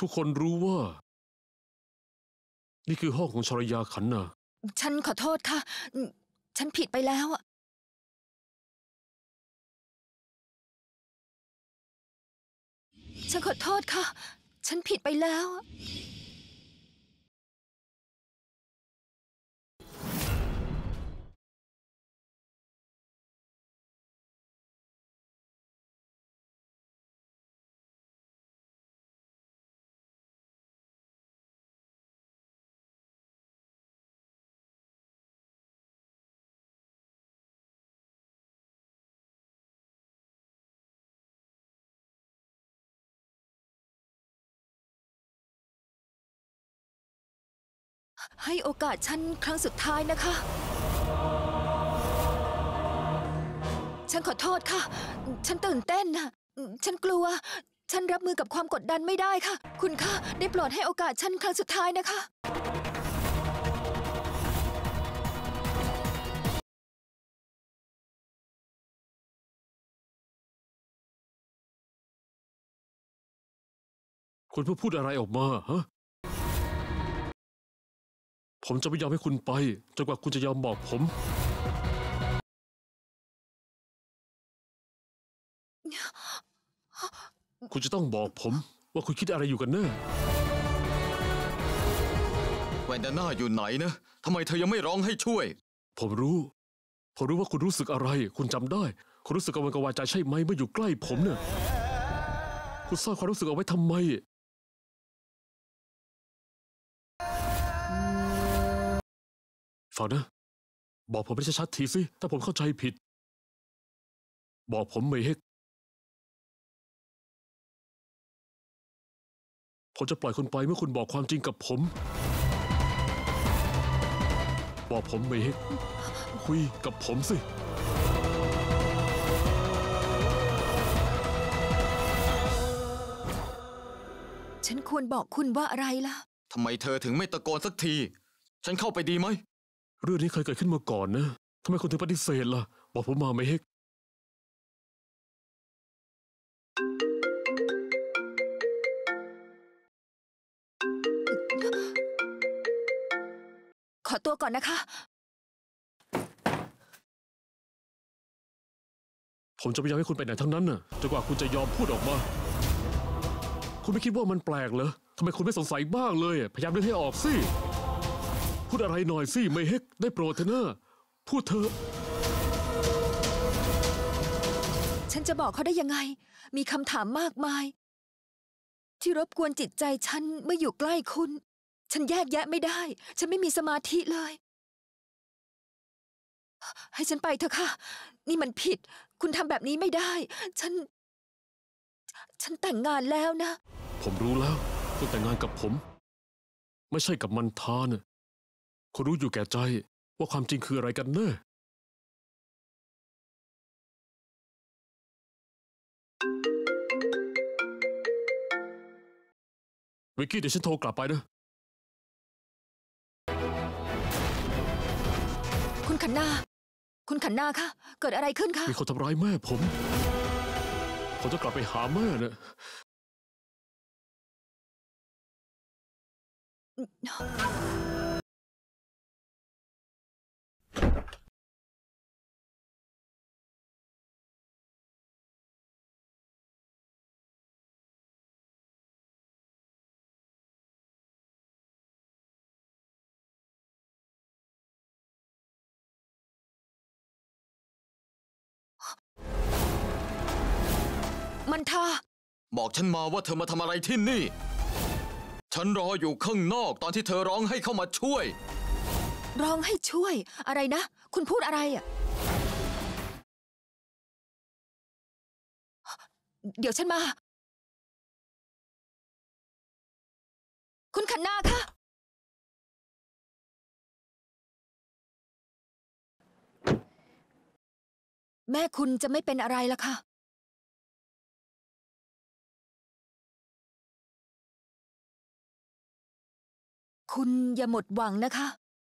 ทุกคนรู้ว่า นี่คือห้องของชรยาขันนา ฉันขอโทษค่ะ ฉันผิดไปแล้ว ฉันขอโทษค่ะ ฉันผิดไปแล้วให้โอกาสฉันครั้งสุดท้ายนะคะ ฉันขอโทษค่ะ ฉันตื่นเต้นนะ ฉันกลัว ฉันรับมือกับความกดดันไม่ได้ค่ะ คุณคะได้โปรดให้โอกาสฉันครั้งสุดท้ายนะคะ คุณเพิ่งพูดอะไรออกมา ฮะผมจะไม่ยอมให้คุณไปจนกว่าคุณจะยอมบอกผม คุณจะต้องบอกผม ว่าคุณคิดอะไรอยู่กันแน่แวนดาน่าอยู่ไหนนะทำไมเธอยังไม่ร้องให้ช่วย ผมรู้ ผมรู้ว่าคุณรู้สึกอะไร คุณจำได้ คุณรู้สึกกังวลกังวาใจใช่ไหมเมื่ออยู่ใกล้ผมเนี่ยคุณซ่อนความรู้สึกเอาไว้ทำไมฟังนะ บอกผมไปชัดๆทีสิ ถ้าผมเข้าใจผิด บอกผมไม่เฮกผมจะปล่อยคุณไปเมื่อคุณบอกความจริงกับผม บอกผมไม่เฮกคุยกับผมสิ ฉันควรบอกคุณว่าอะไรล่ะ ทำไมเธอถึงไม่ตะโกนสักที ฉันเข้าไปดีไหมเรื่องนี้เคยเกิดขึ้นมาก่อนนะ ทำไมคุณถึงปฏิเสธล่ะ บอกผมมาไหมเฮกขอตัวก่อนนะคะ ผมจะไม่ยอมให้คุณไปไหนทั้งนั้นน่ะจนกว่าคุณจะยอมพูดออกมา คุณไม่คิดว่ามันแปลกเหรอทำไมคุณไม่สงสัยบ้างเลย พยายามดึงให้ออกสิพูดอะไรหน่อยสิไม่เฮกได้โปรดเถอะนะ พูดเถอะฉันจะบอกเขาได้ยังไง มีคำถามมากมาย ที่รบกวนจิตใจฉันเมื่ออยู่ใกล้คุณ ฉันแยกแยะไม่ได้ ฉันไม่มีสมาธิเลย ให้ฉันไปเถอะค่ะ นี่มันผิด คุณทำแบบนี้ไม่ได้ ฉัน ฉันแต่งงานแล้วนะ ผมรู้แล้วคุณแต่งงานกับผม ไม่ใช่กับมันทานะเขารู้อยู่แก่ใจว่าความจริงคืออะไรกันเนะวิกกี้เดี๋ยวฉันโทรกลับไปนะ คุณขันนาคุณขันนาคะเกิดอะไรขึ้นคะมีคนทำร้ายแม่ผมผมจะกลับไปหาแม่นะมันทาบอกฉันมาว่าเธอมาทำอะไรที่นี่ ฉันรออยู่ข้างนอกตอนที่เธอร้องให้เข้ามาช่วย ร้องให้ช่วยอะไรนะ คุณพูดอะไรอ่ะเดี๋ยวฉันมา คุณขันนาคะแม่คุณจะไม่เป็นอะไรละค่ะ คุณอย่าหมดหวังนะคะ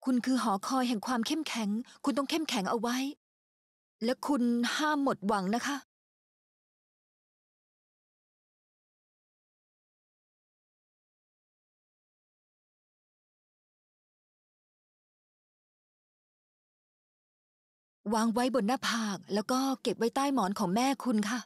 คุณคือหอคอยแห่งความเข้มแข็ง คุณต้องเข้มแข็งเอาไว้ และคุณห้ามหมดหวังนะคะวางไว้บนหน้าผากแล้วก็เก็บไว้ใต้หมอนของแม่คุณค่ะ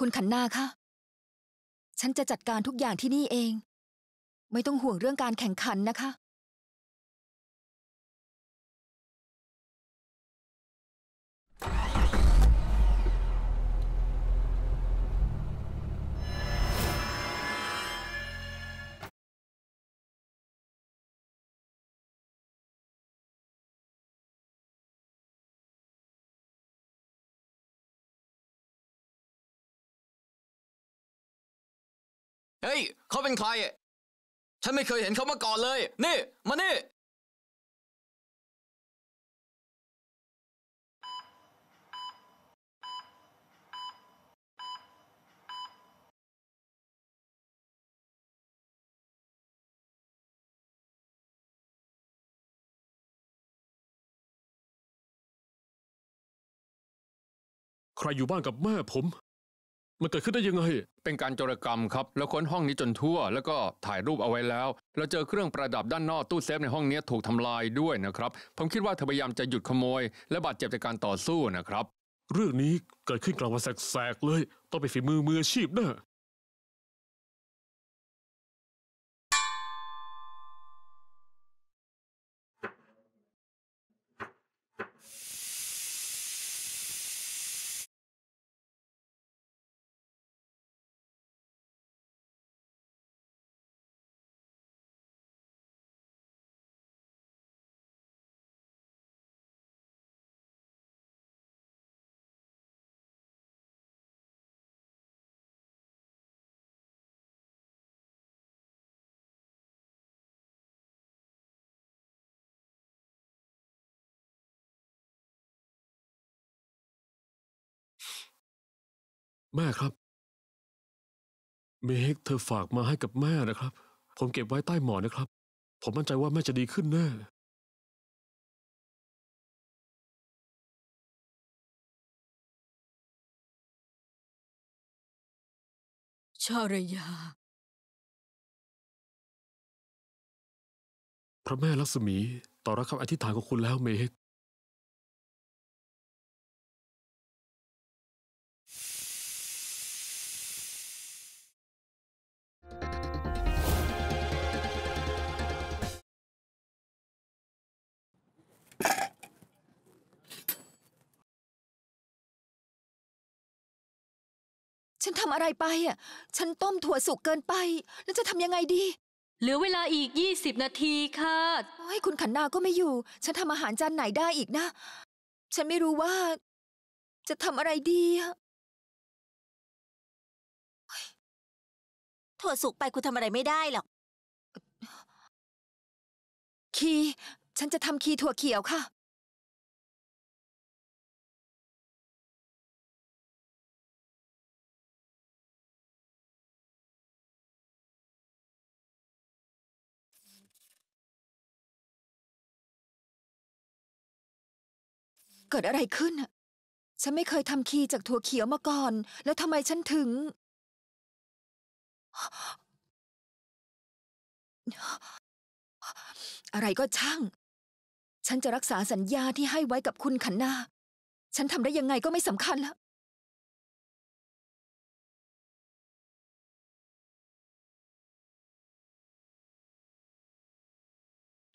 คุณขันนาคะฉันจะจัดการทุกอย่างที่นี่เอง ไม่ต้องห่วงเรื่องการแข่งขันนะคะเฮ้ย เขาเป็นใคร ฉันไม่เคยเห็นเขามาก่อนเลย นี่ มานี่ ใครอยู่บ้านกับแม่ผมมันเกิดขึ้นได้ยังไง เป็นการโจรกรรมครับ แล้วค้นห้องนี้จนทั่ว แล้วก็ถ่ายรูปเอาไว้แล้ว เราเจอเครื่องประดับด้านนอกตู้เซฟในห้องนี้ถูกทำลายด้วยนะครับ ผมคิดว่าเธอพยายามจะหยุดขโมย และบาดเจ็บจากการต่อสู้นะครับ เรื่องนี้เกิดขึ้นกลางวันแสกๆเลย ต้องไปฝีมือมืออาชีพนะแม่ครับ เมกเธอฝากมาให้กับแม่นะครับ ผมเก็บไว้ใต้หมอนนะครับ ผมมั่นใจว่าแม่จะดีขึ้นแน่ชรยา พระแม่ลักษมีต่อรับคำอธิษฐานของคุณแล้วเมกฉันทำอะไรไปอ่ะ ฉันต้มถั่วสุกเกินไป แล้วจะทำยังไงดี เหลือเวลาอีก 20 นาทีค่ะ โอ้ย คุณขันนาก็ไม่อยู่ ฉันทำอาหารจานไหนได้อีกนะ ฉันไม่รู้ว่า จะทำอะไรดี ถั่วสุกไปคุณทำอะไรไม่ได้หรอก คี ฉันจะทำคีถั่วเขียวค่ะเกิดอะไรขึ้น ฉันไม่เคยทำคีจากถั่วเขียวมาก่อน แล้วทำไมฉันถึง อะไรก็ช่าง ฉันจะรักษาสัญญาที่ให้ไว้กับคุณขันนา ฉันทำได้ยังไงก็ไม่สำคัญแล้ว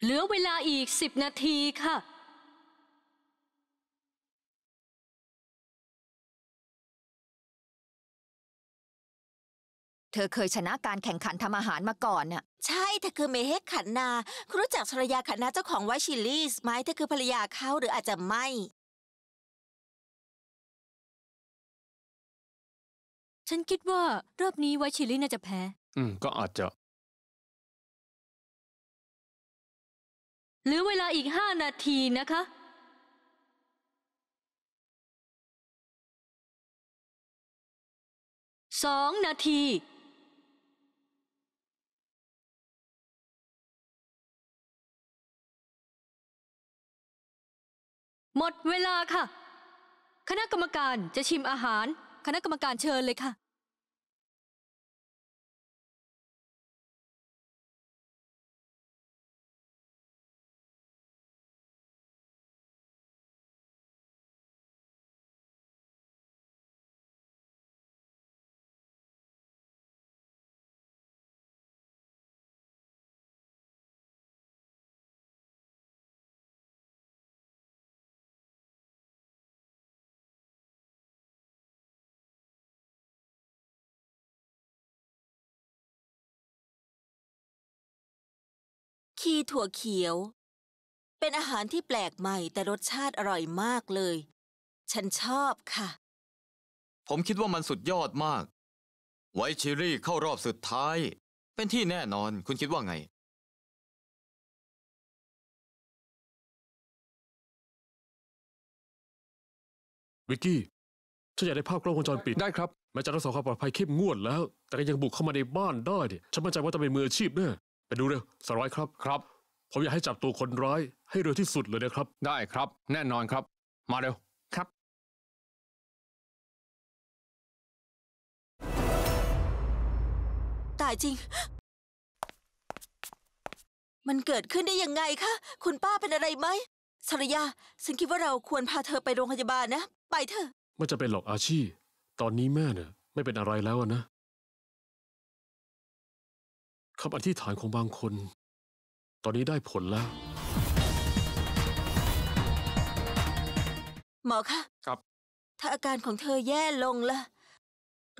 เหลือเวลาอีกสิบนาทีค่ะธอเคยชนะการแข่งขันทำอาหารมาก่อนน่ะใช่เธอคือเมเฮกขันนาคุณรู้จักภรรยาขันนาเจ้าของไวชิลลีสไหมเธอคือภรรยาเขาหรืออาจจะไม่ ฉันคิดว่ารอบนี้ไวชิลลี่น่าจะแพ้ อืม ก็อาจจะ หรือเวลาอีกห้านาทีนะคะสองนาทีหมดเวลาค่ะ คณะกรรมการจะชิมอาหาร คณะกรรมการเชิญเลยค่ะีถั่วเขียว เป็นอาหารที่แปลกใหม่แต่รสชาติอร่อยมากเลย ฉันชอบค่ะ ผมคิดว่ามันสุดยอดมาก ไวชิรี่เข้ารอบสุดท้าย เป็นที่แน่นอนคุณคิดว่าไง วิกกี้ฉันอยากได้ภาพกล้องวงจรปิดได้ครับแม้จะรักษาความปลอดภัยเข้มงวดแล้วแต่ก็ยังบุกเข้ามาในบ้านได้เนฉันมั่นใจว่าจะเป็นมืออาชีพแน่ไปดูเร็ว สรวัครับครับ ผมอยากให้จับตัวคนร้าย ให้เร็วที่สุดเลยนะครับ ได้ครับ แน่นอนครับ มาเร็ว ครับ ตายจริง มันเกิดขึ้นได้ยังไงคะ คุณป้าเป็นอะไรไหมสรยา ฉันคิดว่าเราควรพาเธอไปโรงพยาบาลนะ ไปเถอะไม่จะเป็นหรอกอาชีตอนนี้แม่เนี่ยไม่เป็นอะไรแล้วนะคำอธิษฐานของบางคน ตอนนี้ได้ผลแล้ว หมอคะครับ ถ้าอาการของเธอแย่ลงละ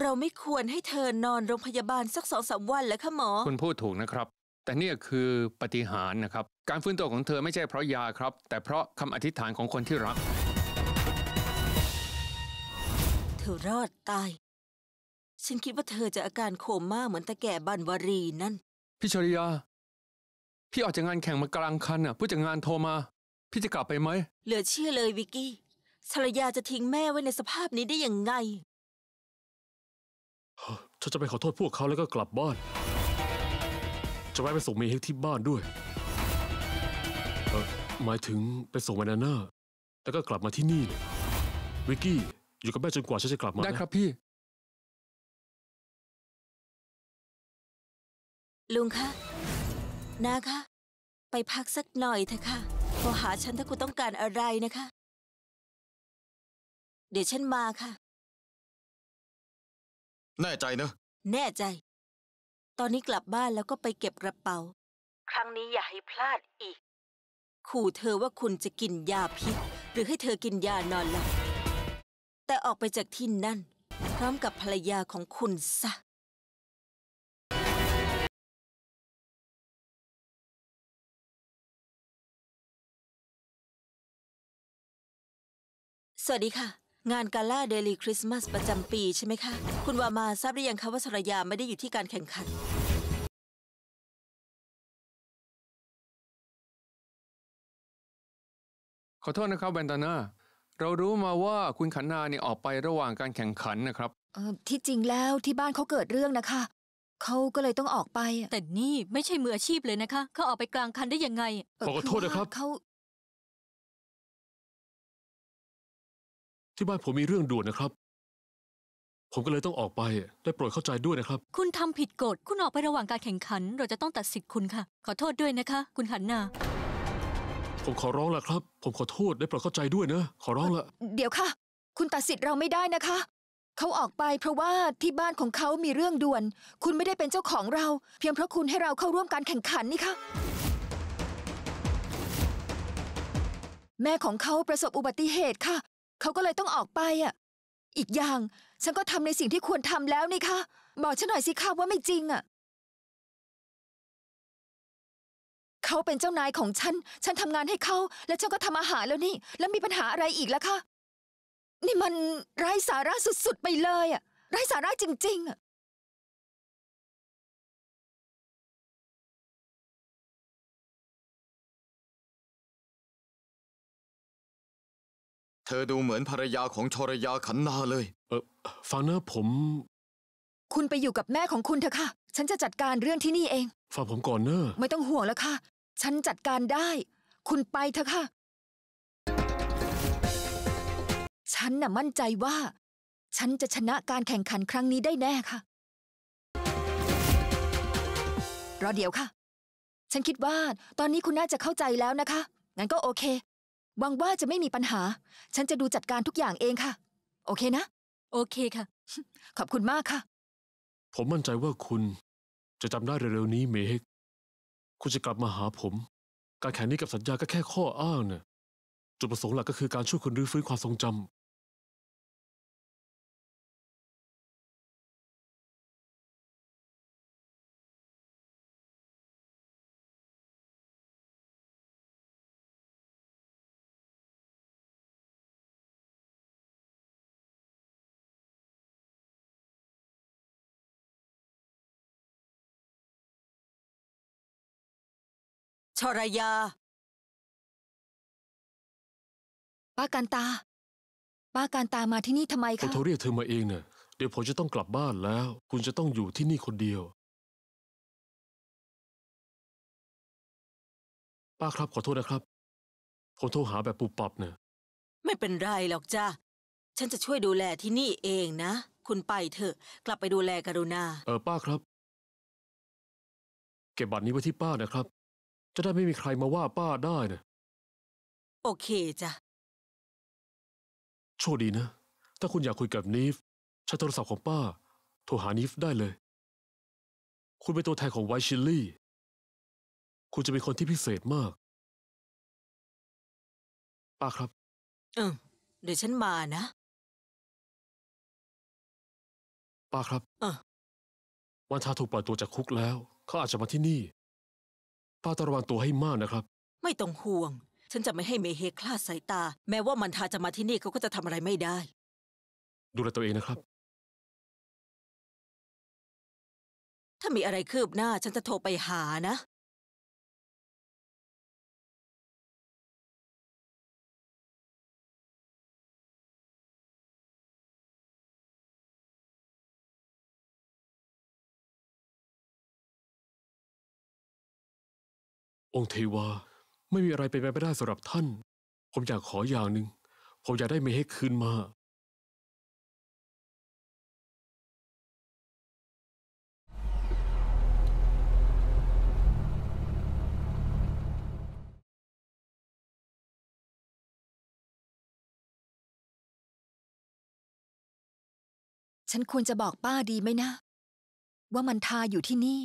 เราไม่ควรให้เธอนอนโรงพยาบาลสักสองสามวันแล้วค่ะหมอ คุณพูดถูกนะครับ แต่เนี่ยคือปฏิหารนะครับ การฟื้นตัวของเธอไม่ใช่เพราะยาครับ แต่เพราะคำอธิษฐานของคนที่รักเธอรอดตาย ฉันคิดว่าเธอจะอาการโคม่าเหมือนตะแก่บันวารีนั่นพี่ชริยา พี่ออกจากงานแข่งมากลางคันอ่ะผู้จัดงานโทรมา พี่จะกลับไปไหม เหลือเชื่อเลยวิกกี้ชรรยาจะทิ้งแม่ไว้ในสภาพนี้ได้ยังไงฉันจะไปขอโทษพวกเขาแล้วก็กลับบ้าน จะไปไปส่งเมย์ที่บ้านด้วย หมายถึงไปส่งวานาน่าแล้วก็กลับมาที่นี่ วิกกี้อยู่กับแม่จนกว่าฉันจะกลับมา ได้ครับพี่ลุงคะนาคะ ไปพักสักหน่อยเถอะค่ะโทรหาฉันถ้าคุณต้องการอะไรนะคะ เดี๋ยวฉันมาค่ะ แน่ใจเนอะ แน่ใจ ตอนนี้กลับบ้านแล้วก็ไปเก็บกระเป๋า ครั้งนี้อย่าให้พลาดอีก ขู่เธอว่าคุณจะกินยาพิษ หรือให้เธอกินยานอนหลับ แต่ออกไปจากที่นั่น พร้อมกับภรรยาของคุณซะสวัสดีค่ะ งานกาล่าเดลี่คริสต์มาสประจำปีใช่ไหมคะ คุณวามาทราบหรือยังคะว่าสรยาไม่ได้อยู่ที่การแข่งขัน ขอโทษนะครับแบนตาน่าเรารู้มาว่าคุณขันนาเนี่ยออกไประหว่างการแข่งขันนะครับที่จริงแล้วที่บ้านเขาเกิดเรื่องนะคะ เขาก็เลยต้องออกไป แต่นี่ ไม่ใช่มืออาชีพเลยนะคะเขาออกไปกลางคันได้ยังไงขอโทษนะครับเขาที่บ้านผมมีเรื่องด่วนนะครับ ผมก็เลยต้องออกไปได้โปรดเข้าใจด้วยนะครับ คุณทำผิดกฎคุณออกไประหว่างการแข่งขัน เราจะต้องตัดสิทธิ์คุณค่ะ ขอโทษด้วยนะคะ คุณหันนา ผมขอร้องละครับ ผมขอโทษได้โปรดเข้าใจด้วยนะ ขอร้องละเดี๋ยวค่ะ คุณตัดสิทธิ์เราไม่ได้นะคะเขาออกไปเพราะว่าที่บ้านของเขามีเรื่องด่วน คุณไม่ได้เป็นเจ้าของเรา เพียงเพราะคุณให้เราเข้าร่วมการแข่งขันนี่ค่ะแม่ของเขาประสบอุบัติเหตุค่ะเขาก็เลยต้องออกไปอ่ะ อีกอย่างฉันก็ทำในสิ่งที่ควรทำแล้วนี่คะ บอกฉันหน่อยสิคะว่าไม่จริงอ่ะ เขาเป็นเจ้านายของฉัน ฉันทำงานให้เขา แล้วฉันก็ทำอาหารแล้วนี่ แล้วมีปัญหาอะไรอีกล่ะคะ นี่มันไร้สาระสุดๆไปเลยอ่ะ ไร้สาระจริงๆอ่ะเธอดูเหมือนภรรยาของชรยาขันนาเลย เออฟังนะผม คุณไปอยู่กับแม่ของคุณเถอะค่ะ ฉันจะจัดการเรื่องที่นี่เอง ฟังผมก่อนเนอะไม่ต้องห่วงแล้วค่ะ ฉันจัดการได้ คุณไปเถอะค่ะ ฉันน่ะมั่นใจว่า ฉันจะชนะการแข่งขันครั้งนี้ได้แน่ค่ะ รอเดี๋ยวค่ะ ฉันคิดว่าตอนนี้คุณน่าจะเข้าใจแล้วนะคะ งั้นก็โอเคหวังว่าจะไม่มีปัญหา ฉันจะดูจัดการทุกอย่างเองค่ะ โอเคนะ โอเคค่ะ ขอบคุณมากค่ะ ผมมั่นใจว่าคุณ จะจำได้เร็วๆนี้เมกคุณจะกลับมาหาผม การแข่งนี้กับสัญญาก็แค่ข้ออ้างนะ่ะจุดประสงค์หลักก็คือการช่วยคุณรื้อฟื้นความทรงจำชรยา ป้าการตา ป้าการตามาที่นี่ทำไมคะผมโทรเรียกเธอมาเองเนี่ยเดี๋ยวผมจะต้องกลับบ้านแล้ว คุณจะต้องอยู่ที่นี่คนเดียว ป้าครับขอโทษนะครับผมโทรหาแบบปุบปับเนี่ยไม่เป็นไรหรอกจ้าฉันจะช่วยดูแลที่นี่เองนะคุณไปเถอะ กลับไปดูแลกรุณาเออป้าครับ เก็บบัตรนี้ไว้ที่ป้านะครับจะได้ไม่มีใครมาว่าป้าได้นะโอเคจ้ะ โชคดีนะ ถ้าคุณอยากคุยกับนีฟใช้โทรศัพท์ของป้าโทรหานีฟได้เลย คุณเป็นตัวแทนของไวชิลลี่ คุณจะเป็นคนที่พิเศษมาก ป้าครับเออเดี๋ยวฉันมานะ ป้าครับเออวันทาถูกปล่อยตัวจากคุกแล้ว เขาอาจจะมาที่นี่้าต้องระวังตัวให้มากนะครับ ไม่ต้องห่วง ฉันจะไม่ให้เมเฮคลาดสายตา แม้ว่ามันทาจะมาที่นี่เขาก็จะทำอะไรไม่ได้ ดูแลตัวเองนะครับ ถ้ามีอะไรคืบหน้าฉันจะโทรไปหานะองค์เทวาไม่มีอะไรเป็นไปไม่ได้สำหรับท่าน ผมอยากขออย่างหนึ่ง ผมอยากได้เมให้คืนมา ฉันควรจะบอกป้าดีไหมนะ ว่ามันทาอยู่ที่นี่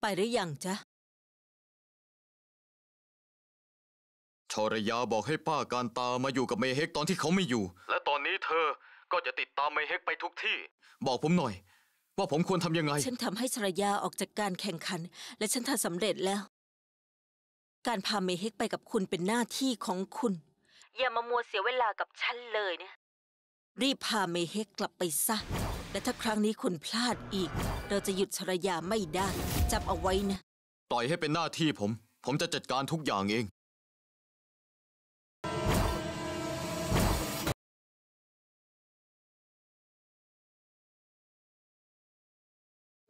ไปหรืออยังจ๊ะชรยาบอกให้ป้าการตามาอยู่กับเมเฮกตอนที่เขาไม่อยู่ และตอนนี้เธอ ก็จะติดตามเมเฮกไปทุกที่ บอกผมหน่อย ว่าผมควรทำยังไง ฉันทำให้ชรยาออกจากการแข่งขัน และฉันทำสำเร็จแล้ว การพาเมเฮกไปกับคุณเป็นหน้าที่ของคุณ อย่ามามัวเสียเวลากับฉันเลยเนี่ย รีบพาเมเฮกกลับไปซะและถ้าครั้งนี้คุณพลาดอีก เราจะหยุดชรยาไม่ได้ จับเอาไว้นะปล่อยให้เป็นหน้าที่ผม ผมจะจัดการทุกอย่างเอง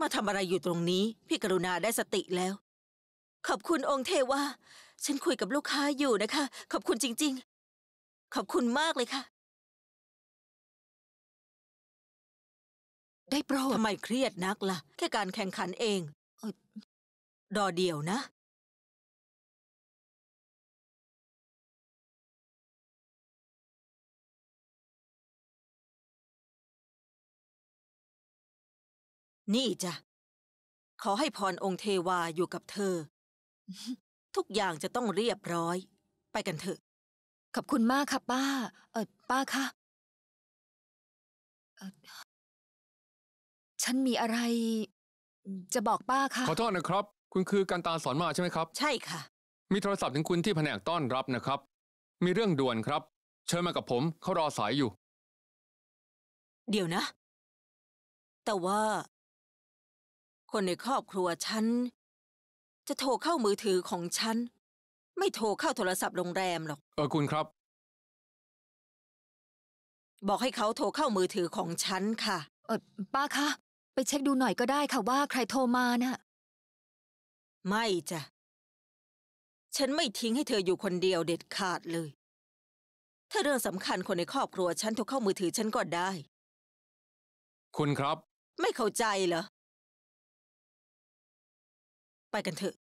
มาทำอะไรอยู่ตรงนี้ พี่กรุณาได้สติแล้ว ขอบคุณองค์เทวาฉันคุยกับลูกค้าอยู่นะคะ ขอบคุณจริง ๆ ขอบคุณมากเลยค่ะได้โปรดทำไมเครียดนักละ่ะ แค่การแข่งขันเองรดอเดียวนะ นี่จ้ะขอให้พรองค์เทวาอยู่กับเธอ ทุกอย่างจะต้องเรียบร้อย ไปกันเถอะ ขอบคุณมากค่ะป้าเออป้าคะฉันมีอะไร จะบอกป้าค่ะขอโทษนะครับ คุณคือการตาสอนมาใช่ไหมครับ ใช่ค่ะ มีโทรศัพท์ถึงคุณที่แผนกต้อนรับนะครับ มีเรื่องด่วนครับ เชิญมากับผม เขารอสายอยู่ เดี๋ยวนะ แต่ว่า คนในครอบครัวฉัน จะโทรเข้ามือถือของฉัน ไม่โทรเข้าโทรศัพท์โรงแรมหรอก เออคุณครับ บอกให้เขาโทรเข้ามือถือของฉันค่ะ เออป้าคะไปเช็คดูหน่อยก็ได้ค่ะว่าใครโทรมา น่ะ ไม่จ้ะ ฉันไม่ทิ้งให้เธออยู่คนเดียวเด็ดขาดเลย ถ้าเรื่องสำคัญคนในครอบครัวฉันโทรเข้ามือถือฉันก็ได้ คุณครับ ไม่เข้าใจเหรอ ไปกันเถอะ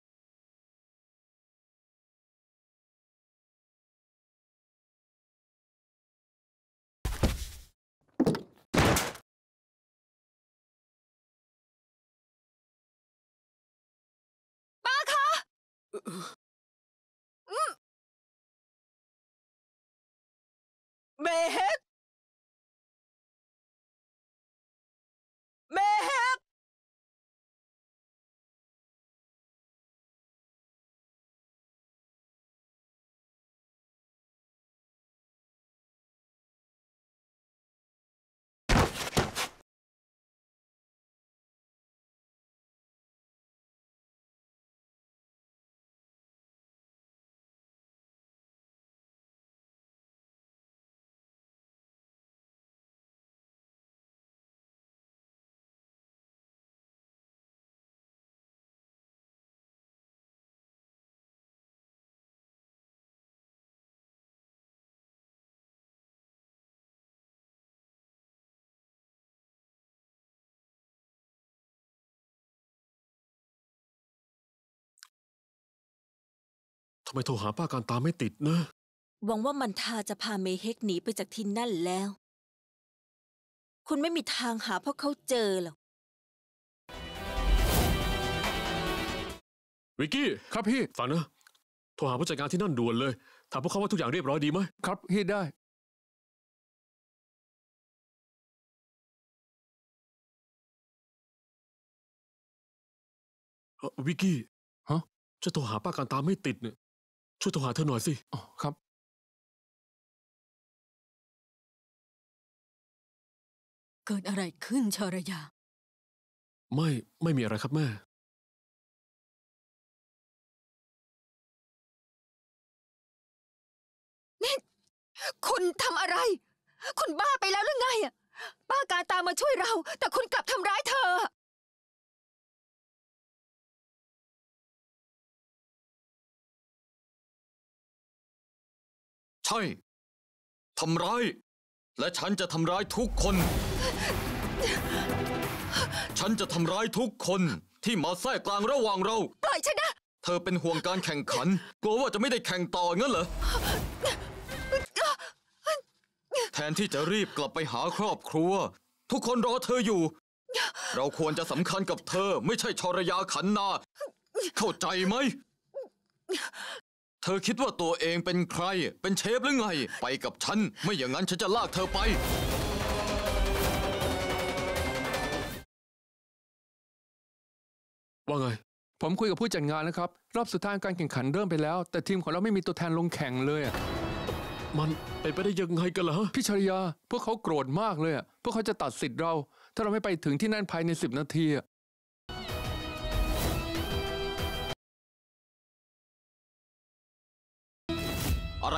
うんめっำไมโทรหาป้าการตามไม่ติดนะ หวังว่ามันทาจะพาเมเฮกหนีไปจากที่นั่นแล้ว คุณไม่มีทางหาพวกเขาเจอหรอก วิกกี้ครับพี่ฟังนะ โทรหาผู้จัดการที่นั่นด่วนเลย ถามพวกเขาว่าทุกอย่างเรียบร้อยดีไหมครับพี่ได้ วิกกี้ฮะ จะโทรหาป้าการตามไม่ติดเนี่ยช่วยโทรหาเธอหน่อยสิอ๋อครับ เกิดอะไรขึ้นชรยา ไม่ ไม่มีอะไรครับแม่ นี่ คุณทำอะไร คุณบ้าไปแล้วหรือไงอะป้ากาตามาช่วยเรา แต่คุณกลับทำร้ายเธอใช่ ทำร้าย และฉันจะทำร้ายทุกคน ฉันจะทำร้ายทุกคนที่มาแทรกกลางระหว่างเรา ปล่อยฉันนะ เธอเป็นห่วงการแข่งขันกลัวว่าจะไม่ได้แข่งต่อเงั้นเหรอ แทนที่จะรีบกลับไปหาครอบครัว ทุกคนรอเธออยู่ เราควรจะสำคัญกับเธอไม่ใช่ชรยาขันนา เข้าใจไหมเธอคิดว่าตัวเองเป็นใคร เป็นเชฟหรือไง ไปกับฉัน ไม่อย่างนั้นฉันจะลากเธอไป ว่าไง ผมคุยกับผู้จัดงานนะครับ รอบสุดท้ายการแข่งขันเริ่มไปแล้ว แต่ทีมของเราไม่มีตัวแทนลงแข่งเลย มันเป็นไปได้ยังไงกันล่ะพี่ชริยาพวกเขาโกรธมากเลย พวกเขาจะตัดสิทธิ์เรา ถ้าเราไม่ไปถึงที่นั่นภายในสิบนาที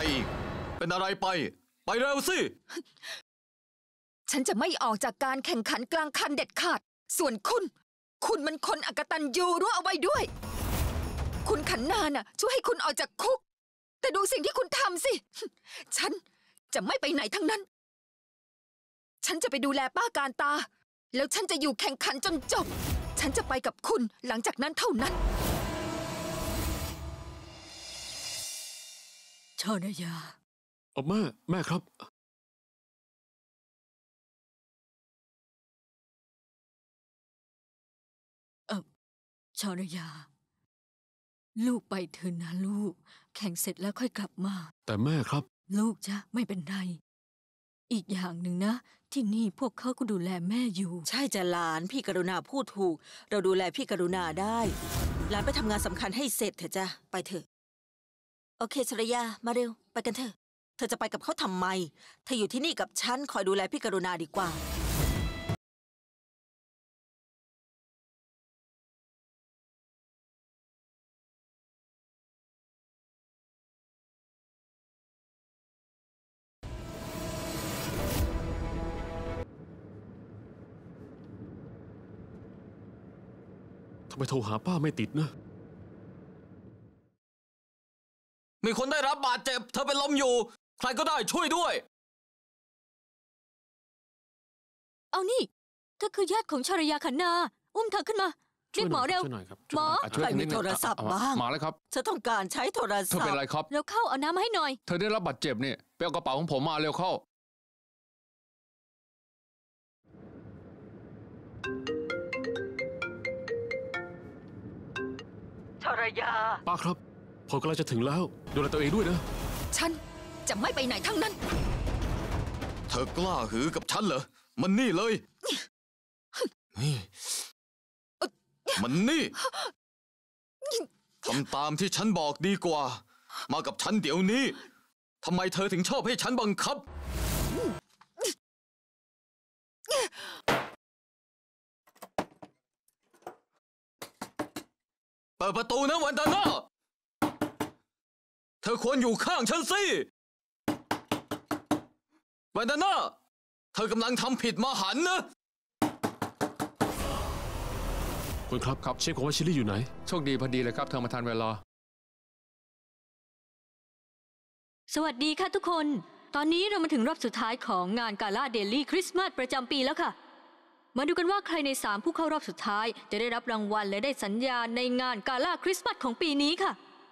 อีกเป็นอะไรไป ไปเร็วสิ ฉันจะไม่ออกจากการแข่งขันกลางคันเด็ดขาด ส่วนคุณ คุณมันคนอักตันยูรู้เอาไว้ด้วย คุณขันนาน่ะ ช่วยให้คุณออกจากคุก แต่ดูสิ่งที่คุณทำสิ ฉันจะไม่ไปไหนทั้งนั้น ฉันจะไปดูแลป้าการตา แล้วฉันจะอยู่แข่งขันจนจบ ฉันจะไปกับคุณหลังจากนั้นเท่านั้นชานายาอาแม่แม่ครับ เออชานยา ลูกไปเถอะนะลูก แข่งเสร็จแล้วค่อยกลับมา แต่แม่ครับ ลูกจ้ะไม่เป็นไร อีกอย่างหนึ่งนะ ที่นี่พวกเขาก็ดูแลแม่อยู่ ใช่จะหลาน พี่กรุณาพูดถูก เราดูแลพี่กรุณาได้ หลานไปทำงานสำคัญให้เสร็จเถอะจ้ะไปเถอะโอเคชรยามาเร็ว ไปกันเถอะเธอจะไปกับเขาทำไมเธออยู่ที่นี่กับฉัน คอยดูแลพี่กรุณาดีกว่าทำไมโทรหาป้าไม่ติดนะมีคนได้รับบาดเจ็บเธอเป็นลมอยู่ ใครก็ได้ช่วยด้วย เอานี่เธอคือญาติของชรยาขันนา อุ้มเธอขึ้นมาเรียกหมอเร็วช่วยหน่อยครับหมอช่วยใครมีนโทรศัพท์บ้างมาแล้วครับเธอต้องการใช้โทรศัพท์เธอเป็นอะไรครับแล้วเข้าเอาน้ำมาให้หน่อย เธอได้รับบาดเจ็บนี่ไปเอากระเป๋าของผมมาเร็วเข้าชรยาป้าครับผมกำลังจะถึงแล้วดูแลตัวเองด้วยนะ ฉันจะไม่ไปไหนทั้งนั้น เธอกล้าหือกับฉันเหรอ มันนี่เลยนี่มันนี่ทำตามที่ฉันบอกดีกว่า มากับฉันเดี๋ยวนี้ ทำไมเธอถึงชอบให้ฉันบังคับ เปิดประตูนะวันตาโนเธอควรอยู่ข้างฉันสิแวนาน่าเธอกำลังทำผิดมหันนะ คุณครับครับเชฟของว่าชิลลี่อยู่ไหน โชคดีพอดีเลยครับเธอมาทานเวลา สวัสดีค่ะทุกคน ตอนนี้เรามาถึงรอบสุดท้ายของงานกาล่าเดลี่คริสต์มาสประจำปีแล้วค่ะ มาดูกันว่าใครในสามผู้เข้ารอบสุดท้าย จะได้รับรางวัลและได้สัญญาในงานกาล่าคริสต์มาสของปีนี้ค่ะ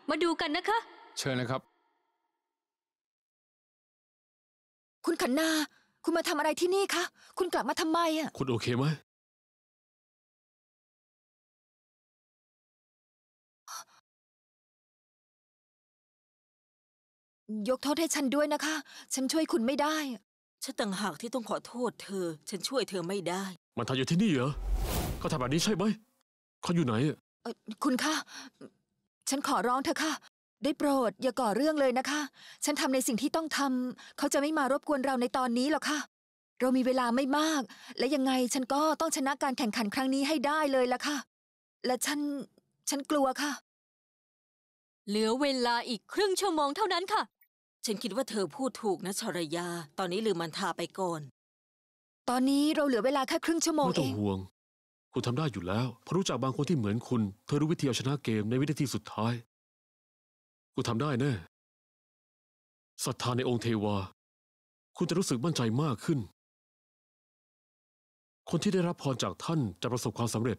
มาดูกันนะคะเชิญเลยครับ คุณขันนาคุณมาทำอะไรที่นี่คะคุณกลับมาทำไมอ่ะคุณโอเคไหมยกโทษให้ฉันด้วยนะคะ ฉันช่วยคุณไม่ได้ ฉันต่างหากที่ต้องขอโทษ เธอ ฉันช่วยเธอไม่ได้มันทำอยู่ที่นี่เหรอเขาทำแบบนี้ใช่ไหมเขาอยู่ไหนอ่ะคุณคะฉันขอร้องเธอะค่ะได้โปรดอย่าก่อเรื่องเลยนะคะ ฉันทำในสิ่งที่ต้องทำเขาจะไม่มารบกวนเราในตอนนี้หรอกค่ะเรามีเวลาไม่มาก และยังไงฉันก็ต้องชนะการแข่งขันครั้งนี้ให้ได้เลยละค่ะ และฉันฉันกลัวค่ะ เหลือเวลาอีกครึ่งชั่วโมงเท่านั้นค่ะฉันคิดว่าเธอพูดถูกนะชรยา ตอนนี้ลืมมันทาไปก่อนตอนนี้เราเหลือเวลาแค่ครึ่งชั่วโมงไม่ต้องงห่วงคุณทำได้อยู่แล้วเพราะรู้จักบางคนที่เหมือนคุณ เธอรู้วิธีเอาชนะเกมในวินาทีสุดท้ายกูทำได้แน่ศรัทธาในองค์เทวา คุณจะรู้สึกมั่นใจมากขึ้น คนที่ได้รับพรจากท่านจะประสบความสำเร็จ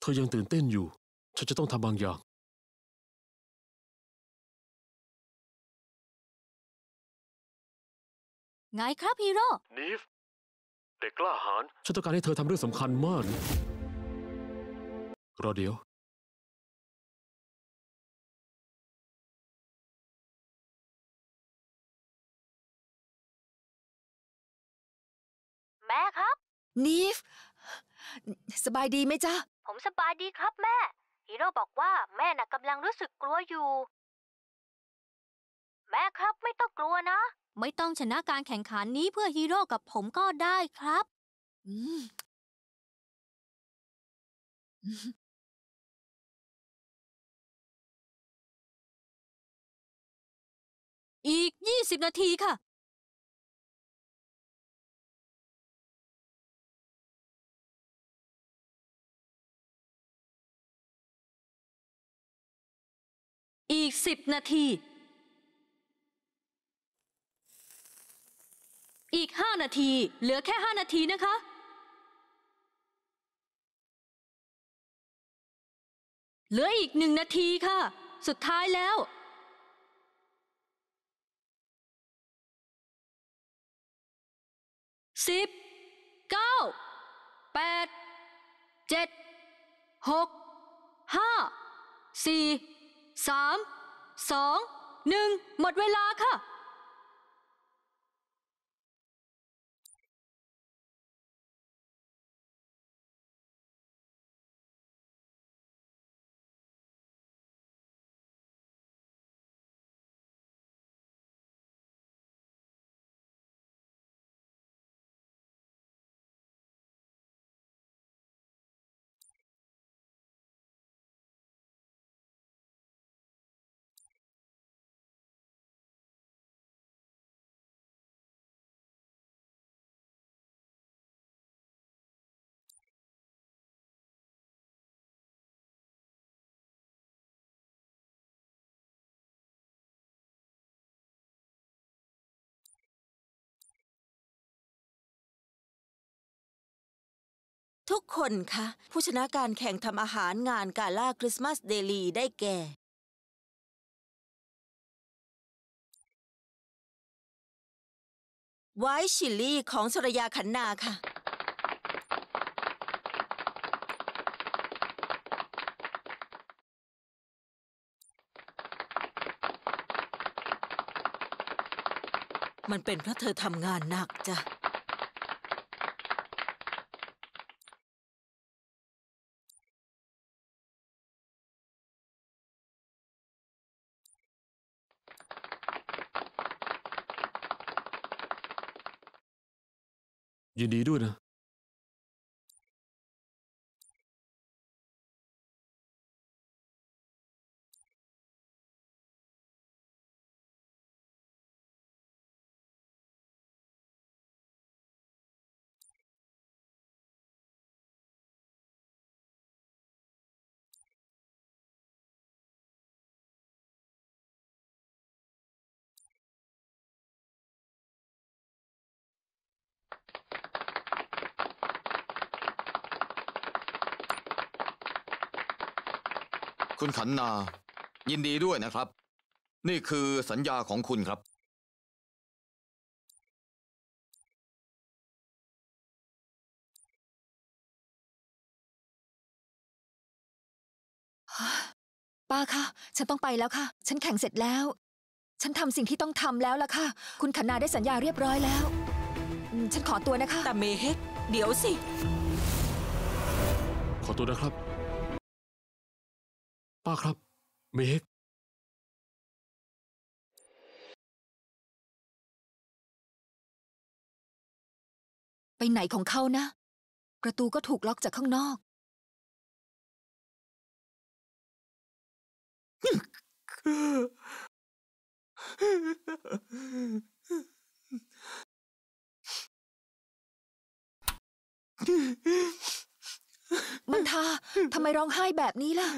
เธอยังตื่นเต้นอยู่ ฉันจะต้องทำบางอย่าง ไงครับฮีโร่นีฟแต่กล้าหาญฉันต้องการให้เธอทำเรื่องสำคัญมากนรอเดี๋ยว แม่ครับ นีฟ สบายดีไหมจ๊ะ ผมสบายดีครับแม่ฮีโร่บอกว่าแม่น่ะกำลังรู้สึกกลัวอยู่แม่ครับไม่ต้องกลัวนะ ไม่ต้องชนะการแข่งขันนี้เพื่อฮีโร่กับผมก็ได้ครับออีกยี่สิบนาทีค่ะ อีกสิบนาทีอีกห้านาที เหลือแค่ห้านาทีนะคะ เหลืออีกหนึ่งนาทีค่ะ สุดท้ายแล้วสิบเก้าแปดเจ็ดหกห้าสี่สามสองหนึ่งหมดเวลาค่ะทุกคนคะผู้ชนะการแข่งทำอาหารงานกาล่า คริสต์มาสเดลีได้แก่ไวชิลลี่ของสรยาขันนาค่ะ มันเป็นเพราะเธอทำงานหนักจ้ะ de Lirura คุณขันนา ยินดีด้วยนะครับ นี่คือสัญญาของคุณครับป้าคะฉันต้องไปแล้วค่ะ ฉันแข่งเสร็จแล้ว ฉันทำสิ่งที่ต้องทำแล้วล่ะค่ะ คุณขันนาได้สัญญาเรียบร้อยแล้ว ฉันขอตัวนะคะแต่เมเฮกเดี๋ยวสิ ขอตัวนะครับป้าครับ เมกไปไหนของเขานะ ประตูก็ถูกล็อกจากข้างนอก Hmm. มันทา ทำไมร้องไห้แบบนี้ล่ะ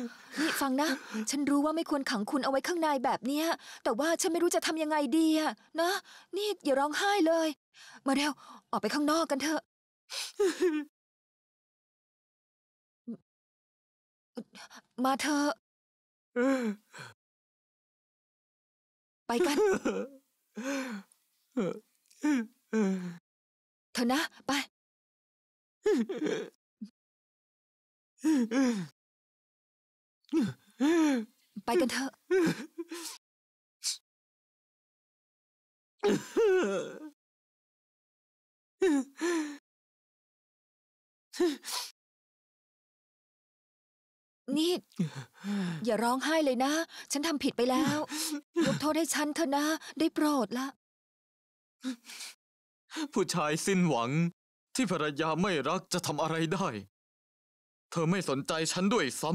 นี่ฟังนะ ฉันรู้ว่าไม่ควรขังคุณเอาไว้ข้างในแบบเนี้ย แต่ว่าฉันไม่รู้จะทำยังไงดีอะ นะ นี่อย่าร้องไห้เลย มาเร็วออกไปข้างนอกกันเถอะ มาเถอะ ไปกัน เธอนะ ไปไปกันเถอะ นี่อย่าร้องไห้เลยนะ ฉันทำผิดไปแล้ว ยกโทษให้ฉันเถอะนะ ได้โปรดละผู้ชายสิ้นหวังที่ภรรยาไม่รักจะทำอะไรได้เธอไม่สนใจฉันด้วยซ้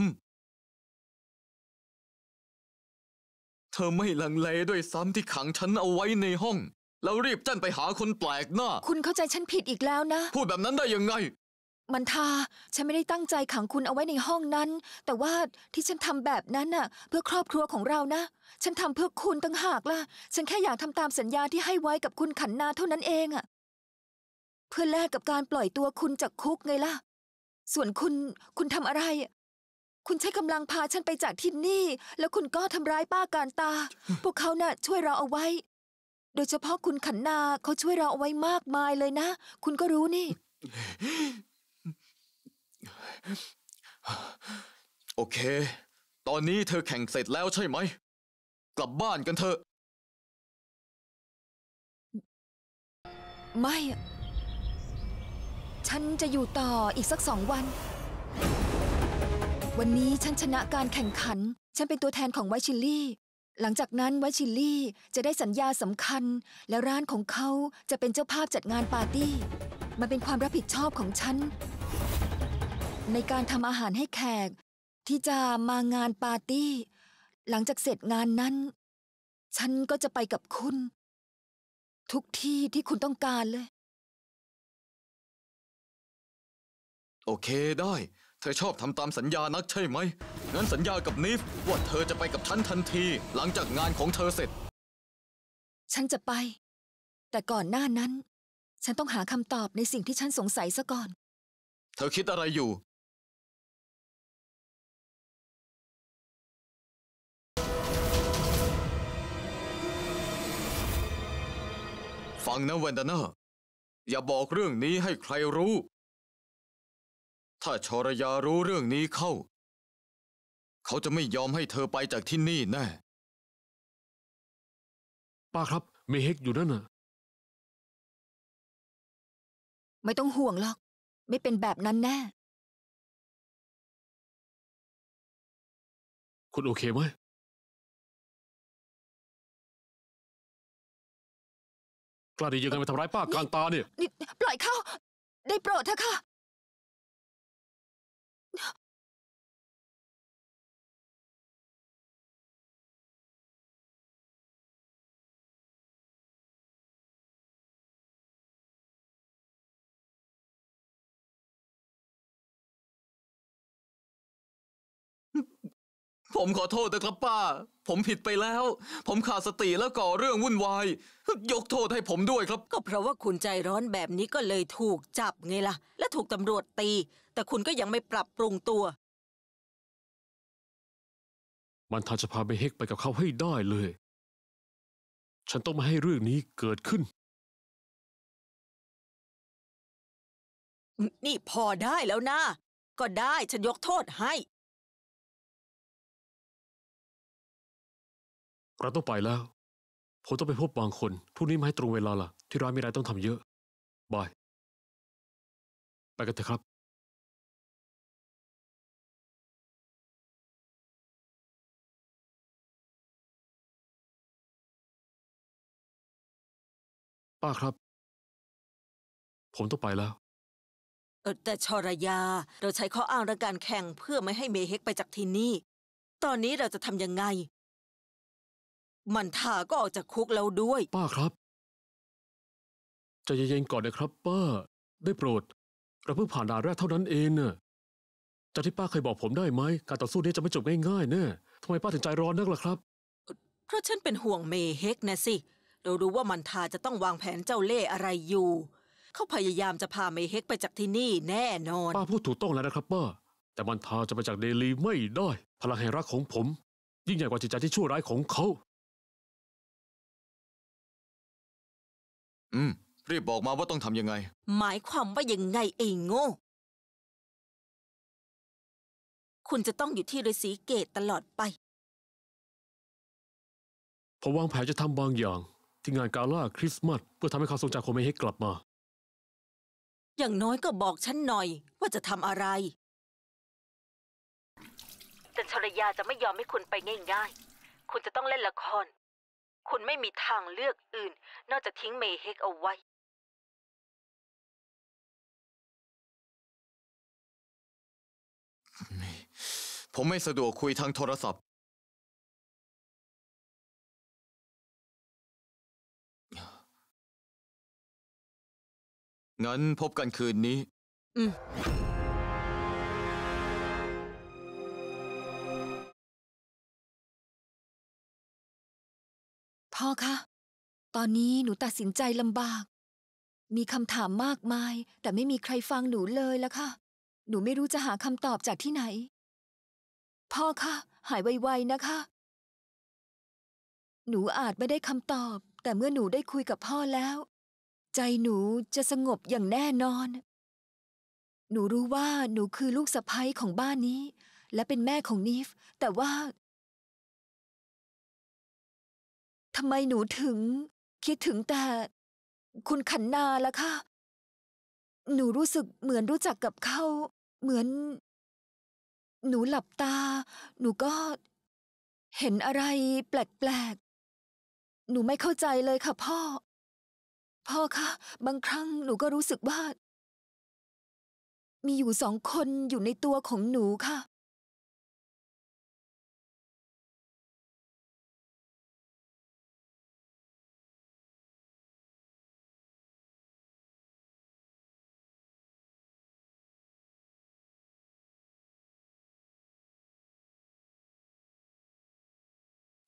ำ เธอไม่ลังเลด้วยซ้ำที่ขังฉันเอาไว้ในห้อง แล้วรีบแจ้นไปหาคนแปลกหน้า คุณเข้าใจฉันผิดอีกแล้วนะ พูดแบบนั้นได้ยังไง มันทาฉันไม่ได้ตั้งใจขังคุณเอาไว้ในห้องนั้น แต่ว่าที่ฉันทำแบบนั้นน่ะ เพื่อครอบครัวของเรานะ ฉันทำเพื่อคุณตั้งหากล่ะ ฉันแค่อยากทำตามสัญญาที่ให้ไว้กับคุณขันนาเท่านั้นเองอะเพื่อแลกกับการปล่อยตัวคุณจากคุกไงล่ะส่วนคุณ คุณทำอะไร คุณใช้กำลังพาฉันไปจากที่นี่ แล้วคุณก็ทำร้ายป้าการตา พวกเขาน่ะช่วยเราเอาไว้ โดยเฉพาะคุณขันนาเขาช่วยเราเอาไว้มากมายเลยนะ คุณก็รู้นี่ โอเค ตอนนี้เธอแข่งเสร็จแล้วใช่ไหม กลับบ้านกันเถอะไม่ฉันจะอยู่ต่ออีกสักสองวัน วันนี้ฉันชนะการแข่งขัน ฉันเป็นตัวแทนของไวชิลลี่ หลังจากนั้นไวชิลลี่จะได้สัญญาสำคัญ และร้านของเขาจะเป็นเจ้าภาพจัดงานปาร์ตี้ มันเป็นความรับผิดชอบของฉันในการทำอาหารให้แขก ที่จะมางานปาร์ตี้ หลังจากเสร็จงานนั้น ฉันก็จะไปกับคุณ ทุกที่ที่คุณต้องการเลยโอเคได้ เธอชอบทำตามสัญญา นักใช่ไหม งั้นสัญญากับนิฟว่าเธอจะไปกับฉันทันทีหลังจากงานของเธอเสร็จ ฉันจะไป แต่ก่อนหน้านั้น ฉันต้องหาคำตอบในสิ่งที่ฉันสงสัยซะก่อน เธอคิดอะไรอยู่ ฟังนะเวนดาเนอร์อย่าบอกเรื่องนี้ให้ใครรู้ถ้าชรยารู้เรื่องนี้เข้า เขาจะไม่ยอมให้เธอไปจากที่นี่แน่ ป้าครับเมเฮกอยู่นั่นน่ะ ไม่ต้องห่วงหรอก ไม่เป็นแบบนั้นแน่ คุณโอเคไหม กล้าดียังไงมาทำร้ายป้ากลางตาเนี่ย ปล่อยเขาได้โปรดเถอะค่ะผมขอโทษนะครับป้า ผมผิดไปแล้ว ผมขาดสติแล้วก่อเรื่องวุ่นวาย ยกโทษให้ผมด้วยครับ ก็เพราะว่าคุณใจร้อนแบบนี้ก็เลยถูกจับไงล่ะและถูกตำรวจตี แต่คุณก็ยังไม่ปรับปรุงตัว มันทาจะพาไปเฮกไปกับเขาให้ได้เลย ฉันต้องไม่ให้เรื่องนี้เกิดขึ้น นี่พอได้แล้วนะ ก็ได้ฉันยกโทษให้เราต้องไปแล้ว ผมต้องไปพบบางคนพรุ่งนี้มาให้ตรงเวลาล่ะ ที่ร้านมีอะไรต้องทำเยอะ บาย ไปกันเถอะครับ ป้าครับ ผมต้องไปแล้ว เออแต่ชรยา เราใช้ข้ออ้างเระการแข่งเพื่อไม่ให้เมเฮกไปจากที่นี่ ตอนนี้เราจะทำยังไงมันทาก็ออกจากคุกแล้วด้วย ป้าครับใจเย็นๆก่อนนะครับ ป้า ได้โปรดเราเพิ่งผ่านด่านแรกเท่านั้นเองน่ะจากที่ป้าเคยบอกผมได้ไหมการต่อสู้นี้จะไม่จบง่ายๆแน่ทำไมป้าถึงใจร้อนนักล่ะครับ เพราะฉันเป็นห่วงเมเฮกนะสิ เรารู้ว่ามันทาจะต้องวางแผนเจ้าเล่อะไรอยู่ เขาพยายามจะพาเมเฮกไปจากที่นี่แน่นอนป้าพูดถูกต้องแล้วนะครับป้าแต่มันทาจะไปจากเดลีไม่ได้ พลังแห่งรักของผม ยิ่งใหญ่กว่าจิตใจที่ชั่วร้ายของเขาอืมรีบบอกมาว่าต้องทำยังไง หมายความว่ายังไงเองโง่คุณจะต้องอยู่ที่ฤาษีเกตตลอดไปผมวางแผนจะทำบางอย่างที่งานกาล่าคริสต์มาสเพื่อทำให้เขาสทรงจากคนเม่ให้กลับมา อย่างน้อยก็บอกฉันหน่อยว่าจะทำอะไรแต่ชรยาจะไม่ยอมให้คุณไปง่ายๆ คุณจะต้องเล่นละครคุณไม่มีทางเลือกอื่น นอกจากทิ้งเมเฮกเอาไว้ ผมไม่สะดวกคุยทางโทรศัพท์ งั้นพบกันคืนนี้ อืมพ่อคะ ตอนนี้หนูตัดสินใจลำบาก มีคำถามมากมาย แต่ไม่มีใครฟังหนูเลยละคะ หนูไม่รู้จะหาคำตอบจากที่ไหน พ่อคะ หายไวๆนะคะ หนูอาจไม่ได้คำตอบ แต่เมื่อหนูได้คุยกับพ่อแล้ว ใจหนูจะสงบอย่างแน่นอน หนูรู้ว่าหนูคือลูกสะใภ้ของบ้านนี้ และเป็นแม่ของนีฟแต่ว่าทำไมหนูถึง คิดถึงแต่คุณขันนาล่ะคะหนูรู้สึกเหมือนรู้จักกับเขาเหมือน หนูหลับตา หนูก็ เห็นอะไรแปลกๆ หนูไม่เข้าใจเลยค่ะพ่อ พ่อคะบางครั้งหนูก็รู้สึกว่า มีอยู่สองคนอยู่ในตัวของหนูค่ะ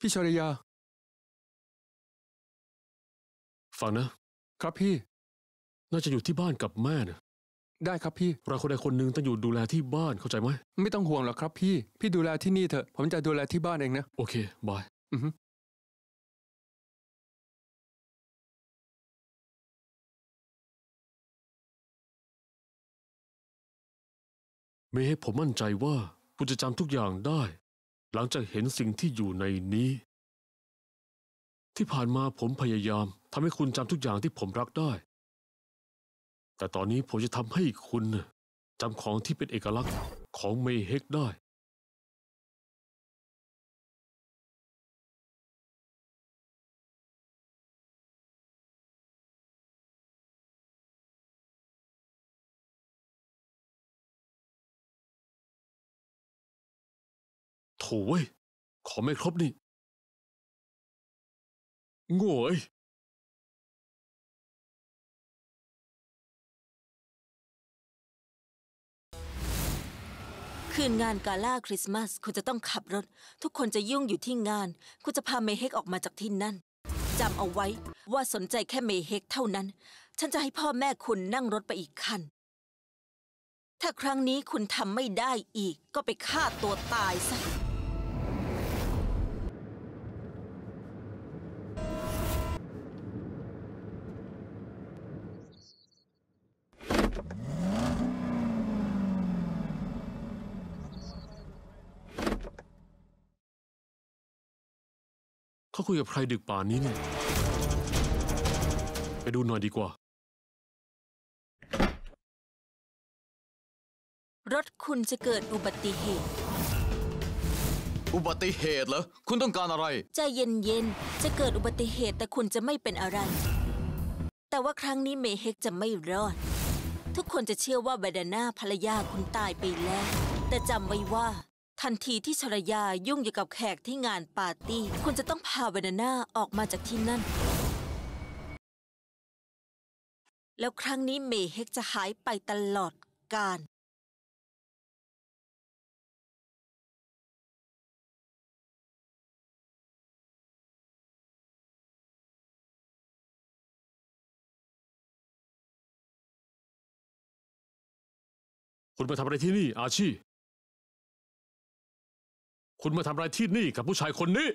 พี่ชริยาฟังนะ ครับพี่ น่าจะอยู่ที่บ้านกับแม่นะ ได้ครับพี่ เราคนใดคนหนึ่งต้องอยู่ดูแลที่บ้านเข้าใจไหม ไม่ต้องห่วงหรอกครับพี่ พี่ดูแลที่นี่เถอะ ผมจะดูแลที่บ้านเองนะ โอเค บาย อืฮึม่ให้ผมมั่นใจว่าคุณจะจำทุกอย่างได้หลังจากเห็นสิ่งที่อยู่ในนี้ ที่ผ่านมาผมพยายามทำให้คุณจำทุกอย่างที่ผมรักได้ แต่ตอนนี้ผมจะทำให้คุณจำของที่เป็นเอกลักษณ์ของเมเฮกได้โว้ยขอไม่ครบนี่โง่ยคืนงานกาล่าคริสต์มาสคุณจะต้องขับรถ ทุกคนจะยุ่งอยู่ที่งาน คุณจะพาเมเฮกออกมาจากที่นั่น จำเอาไว้ว่าสนใจแค่เมเฮกเท่านั้น ฉันจะให้พ่อแม่คุณนั่งรถไปอีกคัน ถ้าครั้งนี้คุณทำไม่ได้อีกก็ไปฆ่าตัวตายซะเขาคุยกับใครดึกป่านนี้เนี่ย ไปดูหน่อยดีกว่า รถคุณจะเกิดอุบัติเหตุ อุบัติเหตุเหรอ คุณต้องการอะไรใจเย็นๆจะเกิดอุบัติเหตุแต่คุณจะไม่เป็นอะไร แต่ว่าครั้งนี้เมเฮกจะไม่รอด ทุกคนจะเชื่อว่าเบดาน่าภรรยาคุณตายไปแล้ว แต่จำไว้ว่าทันทีที่ชรยายุ่งอยู่กับแขกที่งานปาร์ตี้ คุณจะต้องพาเวนาน่าออกมาจากที่นั่น แล้วครั้งนี้เมเฮกจะหายไปตลอดกาลคุณไปทำอะไรที่นี่อาชีคุณมาทำอะไรที่นี่กับผู้ชายคนนี้